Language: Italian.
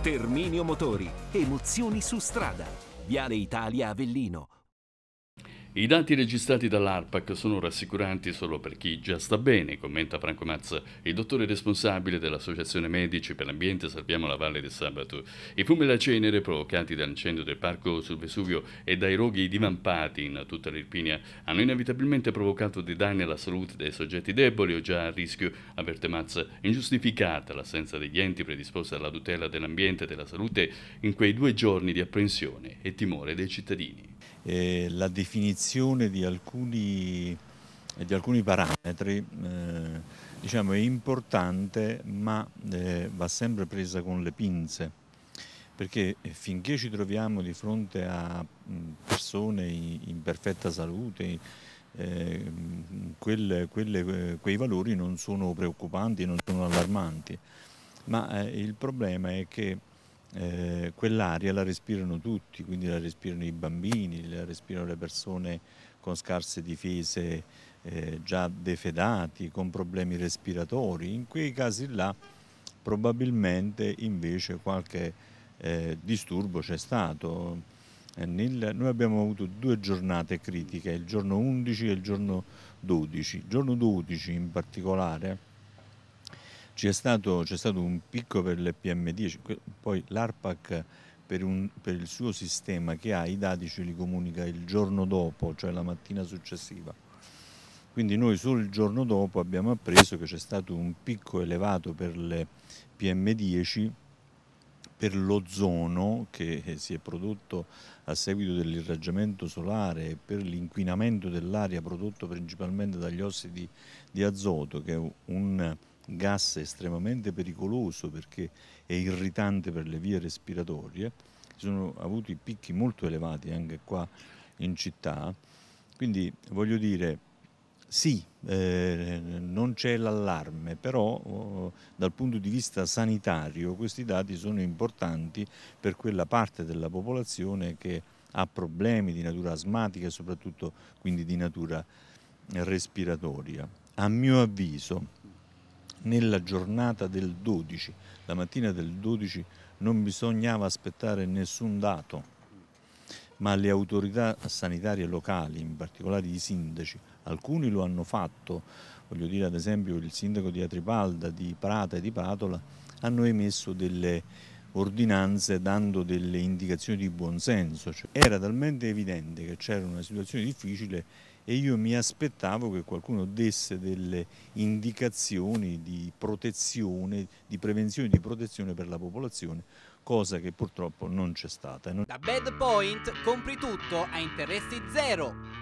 Terminio Motori. Emozioni su strada. Viale Italia Avellino i dati registrati dall'ARPAC sono rassicuranti solo per chi già sta bene, commenta Franco Mazza, il dottore responsabile dell'Associazione Medici per l'Ambiente Salviamo la Valle del Sabato. I fumi e la cenere provocati dall'incendio del parco sul Vesuvio e dai roghi divampati in tutta l'Irpinia hanno inevitabilmente provocato dei danni alla salute dei soggetti deboli o già a rischio, avverte Mazza, ingiustificata l'assenza degli enti predisposti alla tutela dell'ambiente e della salute in quei due giorni di apprensione e timore dei cittadini eh, la definizione di alcuni, eh, di alcuni parametri eh, diciamo, è importante ma eh, va sempre presa con le pinze perché finché ci troviamo di fronte a mm, persone in perfetta salute, eh, quelle, quelle, quei valori non sono preoccupanti, non sono allarmanti, ma eh, il problema è che eh, quell'aria la respirano tutti, quindi la respirano i bambini, la respirano le persone con scarse difese eh, già defedati, con problemi respiratori. In quei casi là probabilmente invece qualche eh, disturbo c'è stato. Eh, nel, noi abbiamo avuto due giornate critiche, il giorno 11 e il giorno 12. Il giorno 12 in particolare c'è stato, stato, un picco per le pm 10 poi l'ARPAC per, un, per, il suo sistema che ha i dati ce li comunica il giorno dopo, cioè la mattina successiva. Quindi noi solo il giorno dopo abbiamo appreso che c'è stato un picco elevato per le PM10 per l'ozono che eh, si è prodotto a seguito dell'irraggiamento solare e per l'inquinamento dell'aria prodotto principalmente dagli ossidi di azoto, che è un, gas estremamente pericoloso perché è irritante per le vie respiratorie, si sono avuti picchi molto elevati anche qua in città, quindi voglio dire sì, eh, non c'è l'allarme, però oh, dal punto di vista sanitario questi dati sono importanti per quella parte della popolazione che ha problemi di natura asmatica e soprattutto quindi di natura respiratoria. A mio avviso nella giornata del 12, la mattina del 12 non bisognava aspettare nessun dato, ma le autorità sanitarie locali, in particolare i sindaci, alcuni lo hanno fatto, voglio dire ad esempio il sindaco di Atripalda, di Prata e di Patola, hanno emesso delle ordinanze dando delle indicazioni di buonsenso. Cioè, era talmente evidente che c'era una situazione difficile e io mi aspettavo che qualcuno desse delle indicazioni di protezione, di prevenzione e di protezione per la popolazione, cosa che purtroppo non c'è stata. Da Bad Point compri tutto a interessi zero.